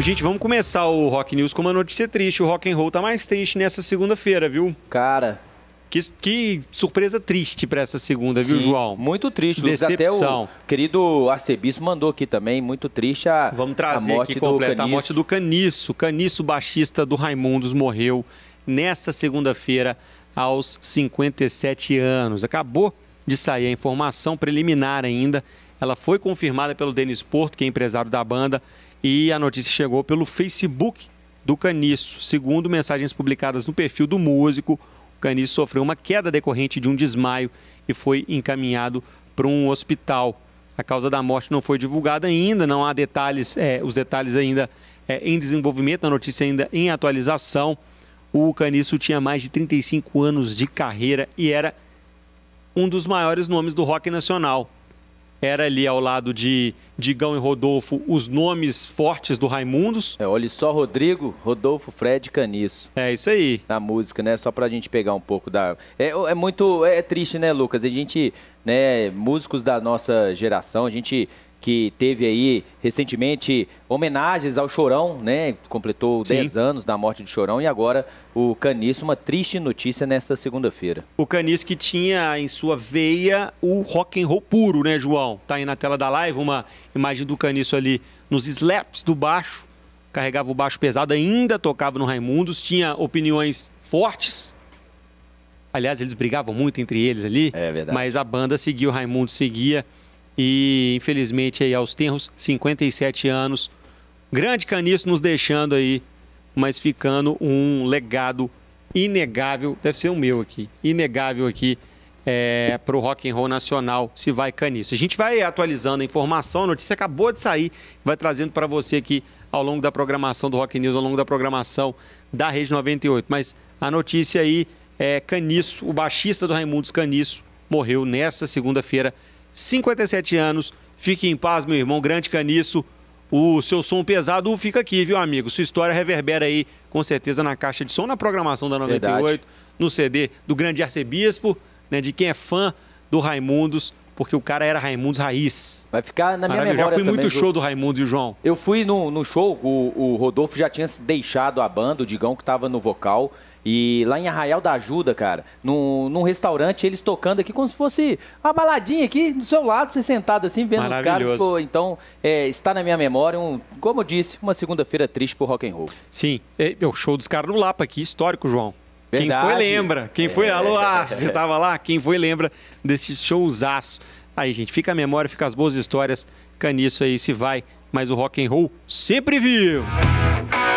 Gente, vamos começar o Rock News com uma notícia triste. O rock and roll tá mais triste nessa segunda-feira, viu? Cara, que, que, surpresa triste para essa segunda, Sim, viu, João? Muito triste, Lucas. Decepção. Até o querido Arcebispo mandou aqui também, muito triste a Vamos trazer a morte aqui completa a morte do Caniço. Caniço, baixista do Raimundos, morreu nessa segunda-feira aos 57 anos. Acabou de sair a informação preliminar ainda. Ela foi confirmada pelo Denis Porto, que é empresário da banda, e a notícia chegou pelo Facebook do Caniço. Segundo mensagens publicadas no perfil do músico, o Caniço sofreu uma queda decorrente de um desmaio e foi encaminhado para um hospital. A causa da morte não foi divulgada ainda, não há detalhes, é, os detalhes ainda é, em desenvolvimento, a notícia ainda em atualização. O Caniço tinha mais de 35 anos de carreira e era um dos maiores nomes do rock nacional era ali ao lado de Digão e Rodolfo os nomes fortes do Raimundos. É, olha só, Rodrigo, Rodolfo, Fred Caniço. É isso aí. Na música, né? Só pra gente pegar um pouco da. É, é muito. É triste, né, Lucas? A gente, né, músicos da nossa geração, a gente que teve aí recentemente homenagens ao Chorão, né? Completou Sim. 10 anos da morte de Chorão e agora o Caniço, uma triste notícia nesta segunda-feira. O Caniço que tinha em sua veia o rock and roll puro, né, João? Tá aí na tela da live uma imagem do Caniço ali nos slaps do baixo, carregava o baixo pesado, ainda tocava no Raimundos, tinha opiniões fortes. Aliás, eles brigavam muito entre eles ali. É verdade. Mas a banda seguia, o Raimundo seguia. E infelizmente aí aos tenros 57 anos, grande Caniço nos deixando aí, mas ficando um legado inegável, deve ser o meu aqui, inegável aqui é, para o rock and roll nacional, se vai Caniço. A gente vai atualizando a informação, a notícia acabou de sair, vai trazendo para você aqui ao longo da programação do Rock News, ao longo da programação da Rede 98. Mas a notícia aí é Caniço, o baixista do Raimundos Caniço, morreu nessa segunda-feira 57 anos. Fique em paz, meu irmão, grande caniço. O seu som pesado fica aqui, viu, amigo? Sua história reverbera aí, com certeza, na caixa de som, na programação da 98, Verdade. no CD do grande arcebispo, né, de quem é fã do Raimundos porque o cara era Raimundos Raiz. Vai ficar na minha memória. Eu já fui também, muito show do Raimundo e o João. Eu fui no, no show, o, o Rodolfo já tinha deixado a banda, o Digão que estava no vocal. E lá em Arraial da Ajuda, cara, num, num restaurante, eles tocando aqui como se fosse uma baladinha aqui do seu lado, você sentado assim, vendo os caras. Pô, então, é, está na minha memória, um, como eu disse, uma segunda-feira triste pro rock and roll. Sim, é, o show dos caras no Lapa aqui, histórico, João. Quem foi lembra. Quem é, foi, alô, você tava lá? Quem foi lembra desse showzaço. Aí, gente, fica a memória, fica as boas histórias. Caniço aí se vai, mas o rock and roll sempre vivo.